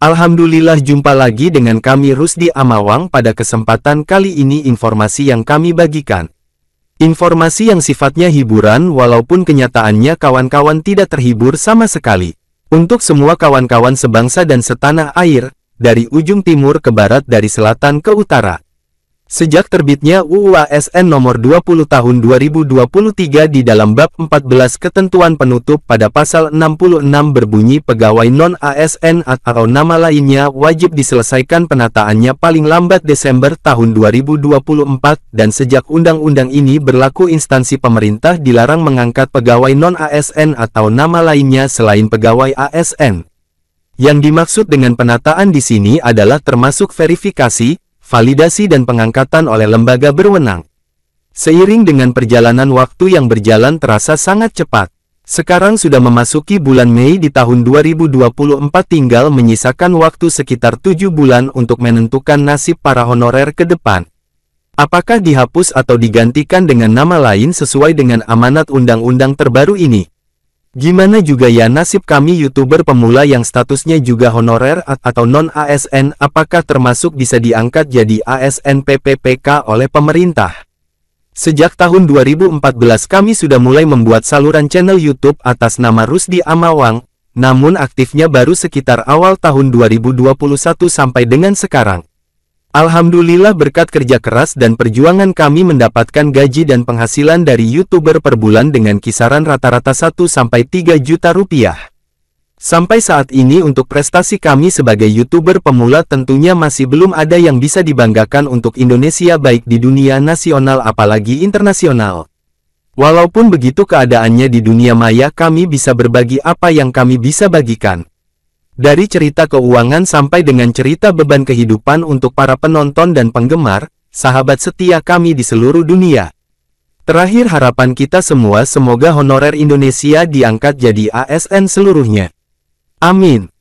Alhamdulillah jumpa lagi dengan kami Rusdi Amawang pada kesempatan kali ini informasi yang kami bagikan. Informasi yang sifatnya hiburan walaupun kenyataannya kawan-kawan tidak terhibur sama sekali. Untuk semua kawan-kawan sebangsa dan setanah air, dari ujung timur ke barat dari selatan ke utara. Sejak terbitnya UU ASN nomor 20 tahun 2023 di dalam bab 14 ketentuan penutup pada pasal 66 berbunyi pegawai non-ASN atau nama lainnya wajib diselesaikan penataannya paling lambat Desember tahun 2024 dan sejak undang-undang ini berlaku instansi pemerintah dilarang mengangkat pegawai non-ASN atau nama lainnya selain pegawai ASN. Yang dimaksud dengan penataan di sini adalah termasuk verifikasi, validasi dan pengangkatan oleh lembaga berwenang. Seiring dengan perjalanan waktu yang berjalan terasa sangat cepat. Sekarang sudah memasuki bulan Mei di tahun 2024 tinggal menyisakan waktu sekitar 7 bulan untuk menentukan nasib para honorer ke depan. Apakah dihapus atau digantikan dengan nama lain sesuai dengan amanat undang-undang terbaru ini? Gimana juga ya nasib kami youtuber pemula yang statusnya juga honorer atau non-ASN apakah termasuk bisa diangkat jadi ASN PPPK oleh pemerintah? Sejak tahun 2014 kami sudah mulai membuat saluran channel YouTube atas nama Rusdi Amawang, namun aktifnya baru sekitar awal tahun 2021 sampai dengan sekarang. Alhamdulillah berkat kerja keras dan perjuangan kami mendapatkan gaji dan penghasilan dari YouTuber per bulan dengan kisaran rata-rata 1-3 juta rupiah. Sampai saat ini untuk prestasi kami sebagai YouTuber pemula tentunya masih belum ada yang bisa dibanggakan untuk Indonesia baik di dunia nasional apalagi internasional. Walaupun begitu keadaannya di dunia maya kami bisa berbagi apa yang kami bisa bagikan. Dari cerita keuangan sampai dengan cerita beban kehidupan untuk para penonton dan penggemar, sahabat setia kami di seluruh dunia. Terakhir harapan kita semua semoga honorer Indonesia diangkat jadi ASN seluruhnya. Amin.